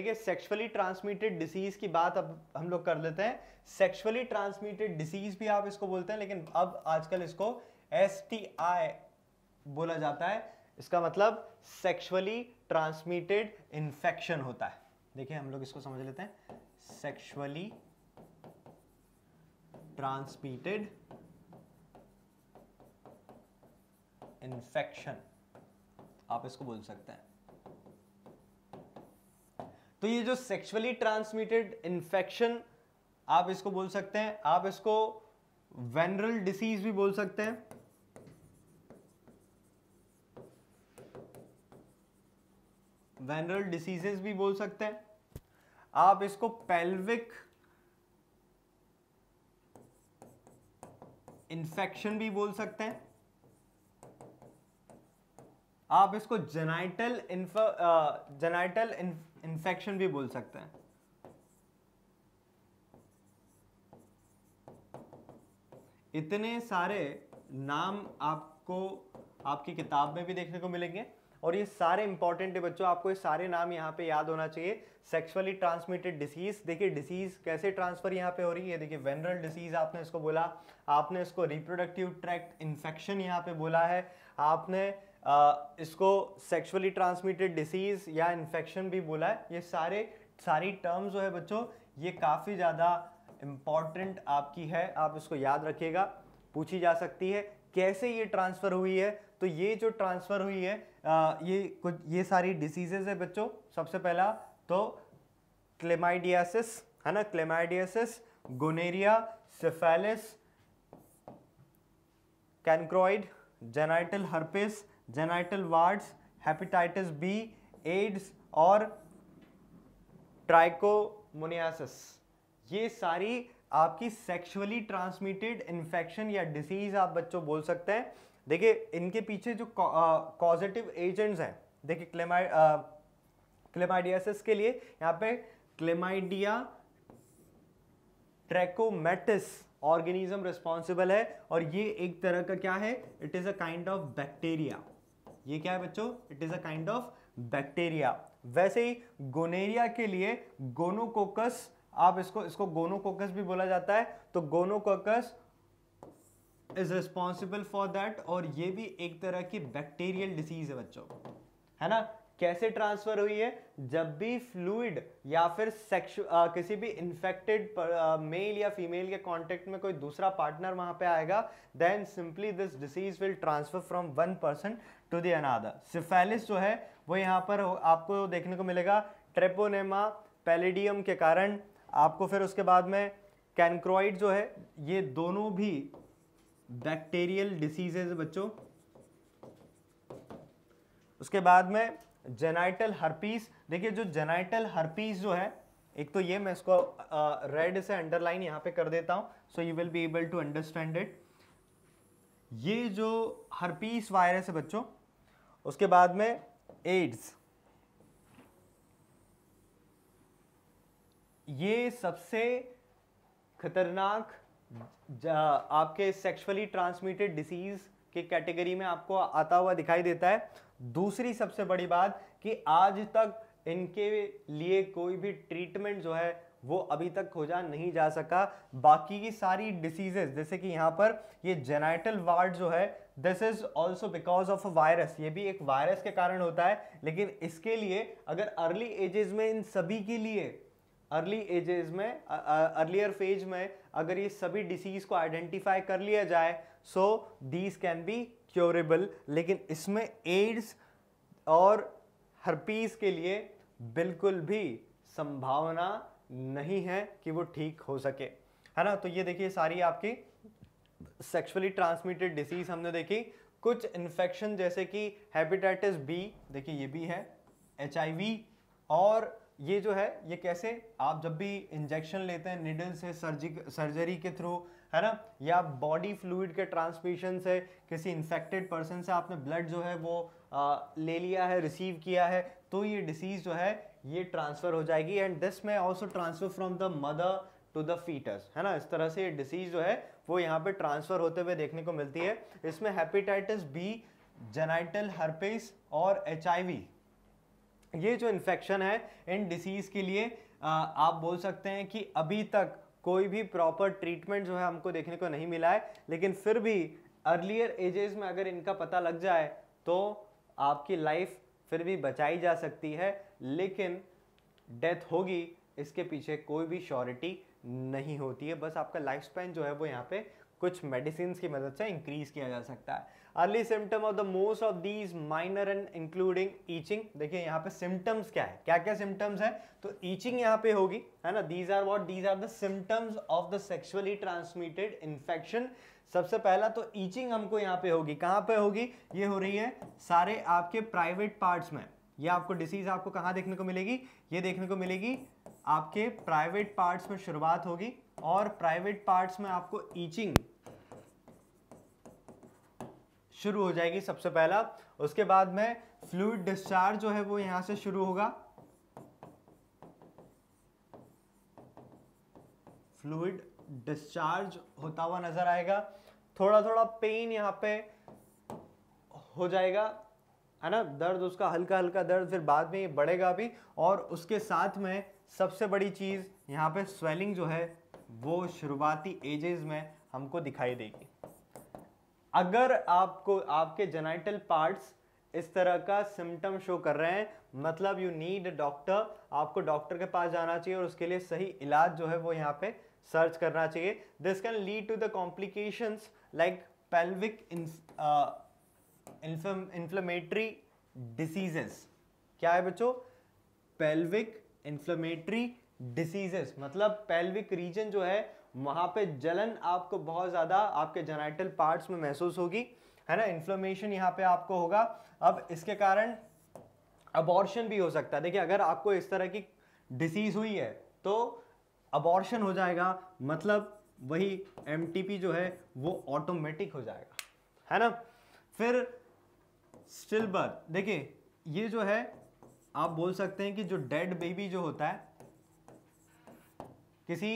देखिए sexually transmitted disease की बात अब हम लोग कर लेते हैं सेक्सुअली ट्रांसमिटेड डिसीज भी आप इसको बोलते हैं लेकिन अब आजकल इसको एस बोला जाता है इसका मतलब सेक्सुअली ट्रांसमिटेड इन्फेक्शन होता है देखिए हम लोग इसको समझ लेते हैं सेक्सुअली ट्रांसमिटेड इन्फेक्शन आप इसको बोल सकते हैं तो ये जो सेक्सुअली ट्रांसमिटेड इन्फेक्शन आप इसको बोल सकते हैं आप इसको वेनरल डिसीज भी बोल सकते हैं वेनरल डिसीजेस भी बोल सकते हैं आप इसको पेल्विक इन्फेक्शन भी बोल सकते हैं आप इसको जेनाइटल जेनाइटल इन्फेक्शन भी बोल सकते हैं इतने सारे नाम आपको आपकी किताब में भी देखने को मिलेंगे और ये सारे इंपॉर्टेंट है बच्चों आपको ये सारे नाम यहाँ पे याद होना चाहिए सेक्सुअली ट्रांसमिटेड डिसीज देखिए डिसीज कैसे ट्रांसफर यहाँ पे हो रही है देखिए वेनरल डिसीज आपने इसको बोला आपने इसको रिप्रोडक्टिव ट्रैक्ट इन्फेक्शन यहाँ पे बोला है आपने इसको सेक्सुअली ट्रांसमिटेड डिसीज़ या इन्फेक्शन भी बोला है ये सारे सारी टर्म जो है बच्चों ये काफ़ी ज़्यादा इम्पॉर्टेंट आपकी है आप इसको याद रखिएगा पूछी जा सकती है कैसे ये ट्रांसफ़र हुई है तो ये जो ट्रांसफ़र हुई है आ, ये कुछ ये सारी डिसीजेज है बच्चों सबसे पहला तो क्लेमाइडियासिस है ना chlamydiasis gonorrhoea syphilis chancroid genital herpes genital warts hepatitis B AIDS और ट्राइकोमोनियासिस ये सारी आपकी सेक्सुअली ट्रांसमिटेड इन्फेक्शन या डिसीज आप बच्चों बोल सकते हैं देखिए इनके पीछे जो कॉजेटिव एजेंट्स हैं देखिए क्लेमा क्लेमाइडियासिस के लिए यहाँ पे क्लेमाइडिया ट्रैकोमेटिस ऑर्गेनिज्म रिस्पॉन्सिबल है और ये एक तरह का क्या है it is a kind of bacteria ये क्या है बच्चों it is a kind of bacteria वैसे ही गोनेरिया के लिए गोनोकोकस आप इसको इसको गोनोकोकस भी बोला जाता है तो gonococcus is responsible for that और ये भी एक तरह की बैक्टीरियल डिसीज है बच्चों है ना कैसे ट्रांसफर हुई है जब भी फ्लूड या फिर सेक्शु किसी भी इन्फेक्टेड मेल या फीमेल के कांटेक्ट में कोई दूसरा पार्टनर वहां पे आएगा then simply this disease will transfer from one person to the another syphilis जो है वो यहाँ पर आपको देखने को मिलेगा ट्रेपोनेमा पेलेडियम के कारण आपको फिर उसके बाद में कैनक्रॉइड जो है ये दोनों भी बैक्टेरियल डिसीजेज बच्चों उसके बाद में जेनाइटल हर्पीस देखिए जो जेनाइटल हर्पीस जो है एक तो ये मैं इसको रेड से अंडरलाइन यहां पे कर देता हूं so you will be able to understand it ये जो हर्पीस वायरस है बच्चों उसके बाद में एड्स ये सबसे खतरनाक आपके सेक्सुअली ट्रांसमिटेड डिसीज़ की कैटेगरी में आपको आता हुआ दिखाई देता है दूसरी सबसे बड़ी बात कि आज तक इनके लिए कोई भी ट्रीटमेंट जो है वो अभी तक खोजा नहीं जा सका बाकी की सारी डिसीजेज जैसे कि यहाँ पर ये जेनाइटल वार्ड जो है this is also because of a virus ये भी एक वायरस के कारण होता है लेकिन इसके लिए अगर अर्ली एजेस में इन सभी के लिए अर्ली एजेस में अर्लियर फेज में अगर ये सभी डिसीज़ को आइडेंटिफाई कर लिया जाए so these can be curable लेकिन इसमें एड्स और हरपीज के लिए बिल्कुल भी संभावना नहीं है कि वो ठीक हो सके है ना तो ये देखिए सारी आपकी सेक्सुअली ट्रांसमिटेड डिसीज हमने देखी कुछ इन्फेक्शन जैसे कि हेपेटाइटिस बी देखिए ये भी है एच और ये जो है ये कैसे आप जब भी इंजेक्शन लेते हैं निडल से सर्जिक सर्जरी के थ्रू है ना या बॉडी फ्लूड के ट्रांसमिशन से किसी इन्फेक्टेड पर्सन से आपने ब्लड जो है वो आ, ले लिया है रिसीव किया है तो ये डिसीज़ जो है ये ट्रांसफ़र हो जाएगी एंड दिस में also transfer from the mother to the foetus है ना इस तरह से ये डिसीज़ जो है वो यहाँ पे ट्रांसफ़र होते हुए देखने को मिलती है इसमें हेपेटाइटिस बी जेनाइटल हर्पेस और एच ये जो इन्फेक्शन है इन डिसीज़ के लिए आ, आप बोल सकते हैं कि अभी तक कोई भी प्रॉपर ट्रीटमेंट जो है हमको देखने को नहीं मिला है लेकिन फिर भी अर्लियर एजेस में अगर इनका पता लग जाए तो आपकी लाइफ फिर भी बचाई जा सकती है लेकिन डेथ होगी इसके पीछे कोई भी श्योरिटी नहीं होती है बस आपका लाइफ स्पैन जो है वो यहाँ पे कुछ मेडिसिन की मदद से इंक्रीज़ किया जा सकता है early symptom of the most of these minor and including itching देखिए यहाँ पे सिम्टम्स क्या है क्या क्या सिम्टम्स है तो ईचिंग यहाँ पे होगी है ना these are what these are the symptoms of the sexually transmitted infection सबसे पहला तो ईचिंग हमको यहाँ पे होगी कहाँ पे होगी ये हो रही है सारे आपके प्राइवेट पार्ट्स में ये आपको डिसीज आपको कहाँ देखने को मिलेगी ये देखने को मिलेगी आपके प्राइवेट पार्ट्स में शुरुआत होगी और प्राइवेट पार्ट्स में आपको ईचिंग शुरू हो जाएगी सबसे पहला उसके बाद में फ्लूड डिस्चार्ज जो है वो यहां से शुरू होगा फ्लूड डिस्चार्ज होता हुआ नजर आएगा थोड़ा थोड़ा पेन यहाँ पे हो जाएगा है ना दर्द उसका हल्का हल्का दर्द फिर बाद में बढ़ेगा भी और उसके साथ में सबसे बड़ी चीज़ यहाँ पे स्वेलिंग जो है वो शुरुआती एजेस में हमको दिखाई देगी अगर आपको आपके जेनाइटल पार्ट्स इस तरह का सिम्टम शो कर रहे हैं मतलब यू नीड डॉक्टर आपको डॉक्टर के पास जाना चाहिए और उसके लिए सही इलाज जो है वो यहाँ पे सर्च करना चाहिए this can lead to the complications like pelvic inflammatory diseases क्या है बच्चों पेल्विक इन्फ्लेमेटरी डिसीजेस मतलब पेल्विक रीजन जो है वहाँ पे जलन आपको बहुत ज़्यादा आपके जेनाइटल पार्ट्स में महसूस होगी है ना इन्फ्लोमेशन यहाँ पे आपको होगा अब इसके कारण अबॉर्शन भी हो सकता है देखिए अगर आपको इस तरह की डिसीज़ हुई है तो अबॉर्शन हो जाएगा मतलब वही एम जो है वो ऑटोमेटिक हो जाएगा है ना फिर स्टिल बर्थ देखिए ये जो है आप बोल सकते हैं कि जो डेड बेबी जो होता है किसी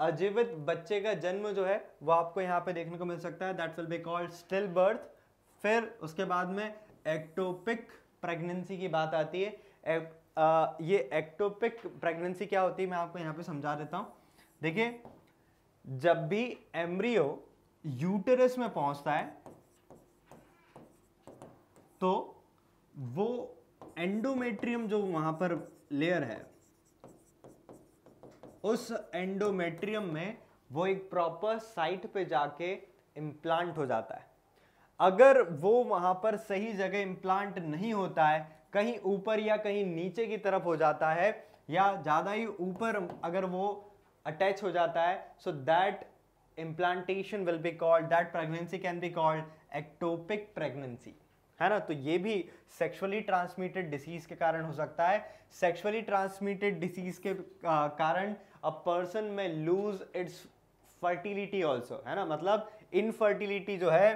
अजीवित बच्चे का जन्म जो है वो आपको यहाँ पे देखने को मिल सकता है that will be called still birth फिर उसके बाद में एक्टोपिक प्रेगनेंसी की बात आती है एक, आ, ये एक्टोपिक प्रेगनेंसी क्या होती है मैं आपको यहाँ पे समझा देता हूँ देखिए जब भी एम्ब्रियो यूटेरस में पहुँचता है तो वो एंडोमेट्रियम जो वहाँ पर लेयर है उस एंडोमेट्रियम में वो एक प्रॉपर साइट पे जाके इम्प्लांट हो जाता है अगर वो वहाँ पर सही जगह इम्प्लांट नहीं होता है कहीं ऊपर या कहीं नीचे की तरफ हो जाता है या ज़्यादा ही ऊपर अगर वो अटैच हो जाता है so that implantation will be called that pregnancy can be called ectopic pregnancy है ना तो ये भी सेक्सुअली ट्रांसमिटेड डिसीज के कारण हो सकता है सेक्सुअली ट्रांसमिटेड डिसीज के कारण अ पर्सन में लूज इट्स फर्टिलिटी ऑल्सो है ना मतलब इनफर्टिलिटी जो है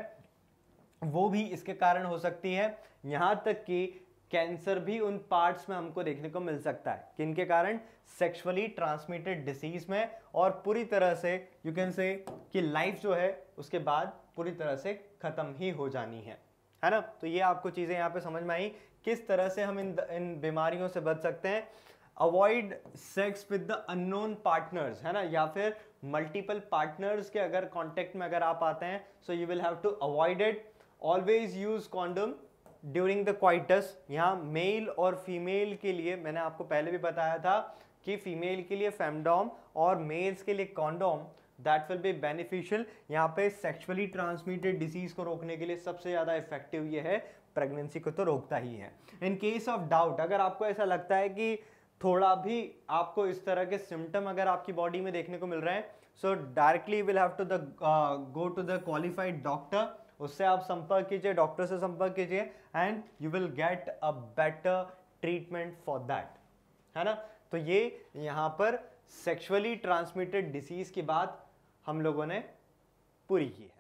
वो भी इसके कारण हो सकती है यहाँ तक कि कैंसर भी उन पार्ट्स में हमको देखने को मिल सकता है किनके कारण सेक्सुअली ट्रांसमिटेड डिसीज में और पूरी तरह से यू कैन से कि लाइफ जो है उसके बाद पूरी तरह से ख़त्म ही हो जानी है है ना तो ये आपको चीज़ें यहाँ पे समझ में आई किस तरह से हम इन इन बीमारियों से बच सकते हैं avoid sex with the unknown partners है ना या फिर मल्टीपल पार्टनर्स के अगर कॉन्टेक्ट में अगर आप आते हैं so you will have to avoid it always use condom during the coitus यहाँ मेल और फीमेल के लिए मैंने आपको पहले भी बताया था कि फीमेल के लिए फेमडोम और मेल्स के लिए condom that will be beneficial यहाँ पे सेक्शुअली ट्रांसमिटेड डिजीज़ को रोकने के लिए सबसे ज़्यादा इफेक्टिव ये है प्रेगनेंसी को तो रोकता ही है इन केस ऑफ डाउट अगर आपको ऐसा लगता है कि थोड़ा भी आपको इस तरह के सिम्टम अगर आपकी बॉडी में देखने को मिल रहे हैं so directly will have to the go to the qualified doctor उससे आप संपर्क कीजिए डॉक्टर से संपर्क कीजिए and you will get a better treatment for that है ना तो ये यहाँ पर सेक्सुअली ट्रांसमिटेड डिसीज़ की बात हम लोगों ने पूरी की है